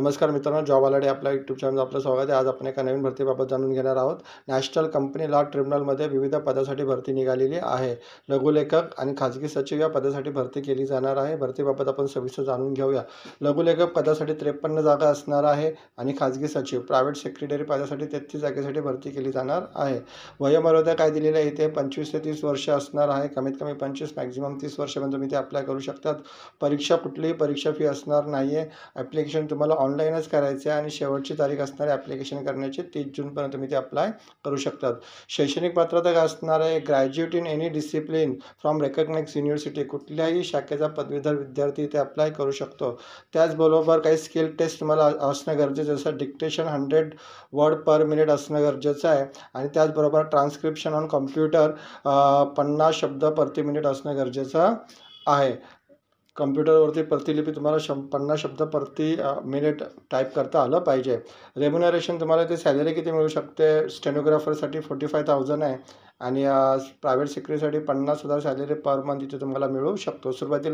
नमस्कार मित्रों जॉब आलाडे आपल्या यूट्यूब चैनल आपलं स्वागत है आज अपने एक नवीन भर्ती बाबत जाोत नैशनल कंपनी लॉ ट्रिब्युनल विविध पदासाठी भर्ती निघालेली आहे लघुलेखक आणि खाजगी सचिव या पदासाठी भरती केली जाणार भर्ती बाबत अपन सविस्तर जाणून घेऊया लघुलेखक पदासाठी त्रेपन्न जागा असणार आहे आणि खाजगी सचिव प्राइवेट सेक्रेटरी पदा पदासाठी तेहतीस जागेसाठी भरती केली जाणार आहे वयोमर्यादा काय दिलेली आहे इतने पंचवीस से तीस वर्ष असणार आहे कमीत कमी पंचवीस मैक्सिमम तीस वर्ष मैं ते अप्लाय करू शकतात परीक्षा कुठलीही परीक्षा फी असणार नाही आहे ॲप्लिकेशन तुम्हाला ऑनलाईनच करायचे आणि शेवटची तारीख असणारे ॲप्लिकेशन करण्याची तीस जूनपर्यंत तुम्ही ते अप्लाय करू शकतात शैक्षणिक पात्रता काय असणार आहे graduate in any discipline from recognise university कुठल्याही शाखेचा पदवीधर विद्यार्थी ते अप्लाय करू शकतो त्याचबरोबर काही स्किल टेस्ट तुम्हाला असणं गरजेचं जसं dictation hundred word per minute असणं गरजेचं आहे आणि त्याचबरोबर ट्रान्सक्रिप्शन ऑन कॉम्प्युटर पन्नास शब्द प्रति मिनिट असणं गरजेचं आहे कम्प्यूटर कम्प्युटरवरती प्रतिलिपी तुम्हारा शं पन्ना शब्द प्रति मिनिट टाइप करता आलं पाहिजे रेम्युनरेशन तुम्हाला सैलरी सॅलरी मिलू मिळू स्टेनोग्राफर सा फोर्टी फाइव थाउजेंड है आ प्राइवेट सेक्रेटरीसाठी पन्नास हजार सैलरी पर मंथ इतने इथे तुम्हाला मिळू शकतो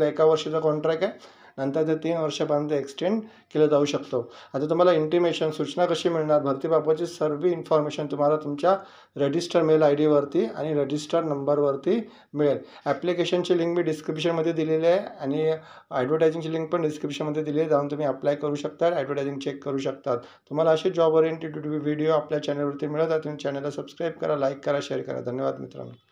एक वर्षी का कॉन्ट्रैक्ट है नंतर ते तीन वर्षापर्यंत एक्सटेंड केलं जाऊ शकतो आता तुम्हाला इंटिमेशन सूचना कशी मिळणार भरतीबाबतची सर्व इन्फॉर्मेशन तुम्हाला तुमच्या रजिस्टर मेल आय डीवरती आणि रजिस्टर नंबरवरती मिळेल ॲप्लिकेशनची लिंक मी डिस्क्रिप्शनमध्ये दिलेली आहे आणि ॲडव्हर्टायझिंगची लिंक पण डिस्क्रिप्शनमध्ये दिली आहे जाऊन तुम्ही अप्लाय करू शकता ॲडव्हर्टायझिंग चेक करू शकतात तुम्हाला असे जॉब ओरिएंटेड व्हिडिओ आपल्या चॅनलवरती मिळत आहेत तुम्ही चॅनलला सबस्क्राईब करा लाईक करा शेअर करा धन्यवाद मित्रांनो